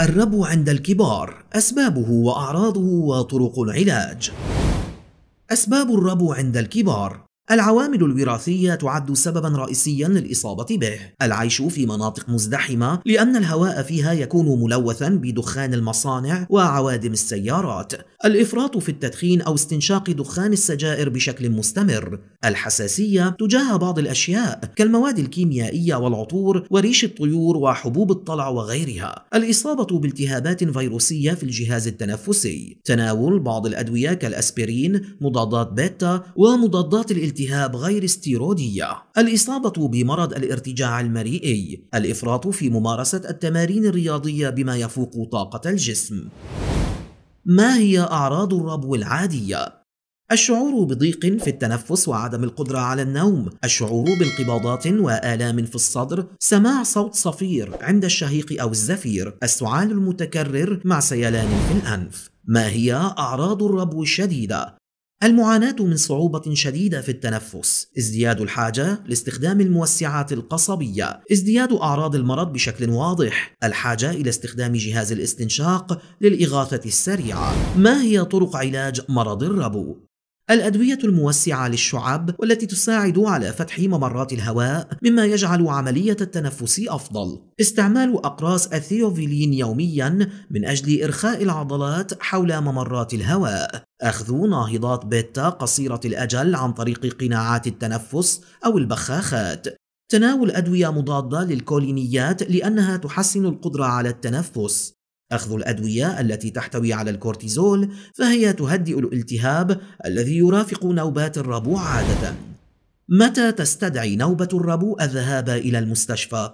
الربو عند الكبار أسبابه وأعراضه وطرق العلاج أسباب الربو عند الكبار العوامل الوراثية تعد سببا رئيسيا للإصابة به العيش في مناطق مزدحمة لأن الهواء فيها يكون ملوثا بدخان المصانع وعوادم السيارات الإفراط في التدخين أو استنشاق دخان السجائر بشكل مستمر الحساسية تجاه بعض الأشياء كالمواد الكيميائية والعطور وريش الطيور وحبوب الطلع وغيرها الإصابة بالتهابات فيروسية في الجهاز التنفسي تناول بعض الأدوية كالأسبرين مضادات بيتا ومضادات الالتهاب التهاب غير استيرودية الإصابة بمرض الارتجاع المريئي الإفراط في ممارسة التمارين الرياضية بما يفوق طاقة الجسم ما هي أعراض الربو العادية؟ الشعور بضيق في التنفس وعدم القدرة على النوم، الشعور بانقباضات وآلام في الصدر، سماع صوت صفير عند الشهيق أو الزفير، السعال المتكرر مع سيلان في الأنف. ما هي أعراض الربو الشديدة؟ المعاناة من صعوبة شديدة في التنفس، ازدياد الحاجة لاستخدام الموسعات القصبية، ازدياد أعراض المرض بشكل واضح، الحاجة إلى استخدام جهاز الاستنشاق للإغاثة السريعة. ما هي طرق علاج مرض الربو؟ الأدوية الموسعة للشعب والتي تساعد على فتح ممرات الهواء مما يجعل عملية التنفس أفضل. استعمال أقراص الثيوفيلين يوميا من أجل إرخاء العضلات حول ممرات الهواء. أخذ ناهضات بيتا قصيرة الأجل عن طريق قناعات التنفس أو البخاخات. تناول أدوية مضادة للكولينيات لأنها تحسن القدرة على التنفس. أخذ الأدوية التي تحتوي على الكورتيزول فهي تهدئ الالتهاب الذي يرافق نوبات الربو عادة. متى تستدعي نوبة الربو الذهاب إلى المستشفى؟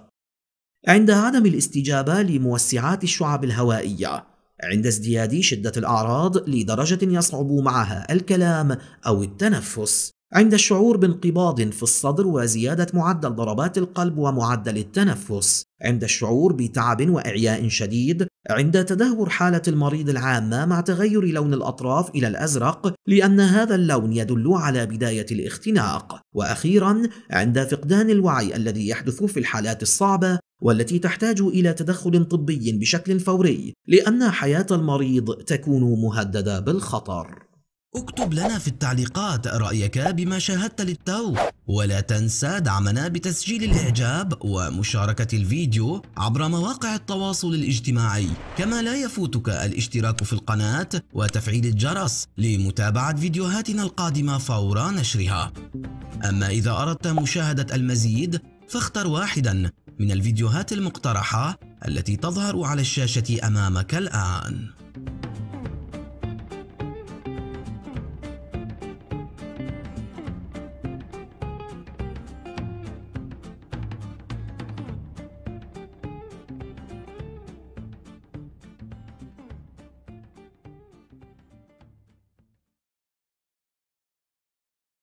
عند عدم الاستجابة لموسعات الشعب الهوائية، عند ازدياد شدة الأعراض لدرجة يصعب معها الكلام أو التنفس، عند الشعور بانقباض في الصدر وزيادة معدل ضربات القلب ومعدل التنفس، عند الشعور بتعب وإعياء شديد، عند تدهور حالة المريض العامة مع تغير لون الأطراف إلى الأزرق لأن هذا اللون يدل على بداية الاختناق، وأخيرا عند فقدان الوعي الذي يحدث في الحالات الصعبة والتي تحتاج إلى تدخل طبي بشكل فوري لأن حياة المريض تكون مهددة بالخطر. اكتب لنا في التعليقات رأيك بما شاهدت للتو ولا تنسى دعمنا بتسجيل الإعجاب ومشاركة الفيديو عبر مواقع التواصل الاجتماعي كما لا يفوتك الاشتراك في القناة وتفعيل الجرس لمتابعة فيديوهاتنا القادمة فور نشرها أما إذا أردت مشاهدة المزيد فاختر واحدا من الفيديوهات المقترحة التي تظهر على الشاشة أمامك الآن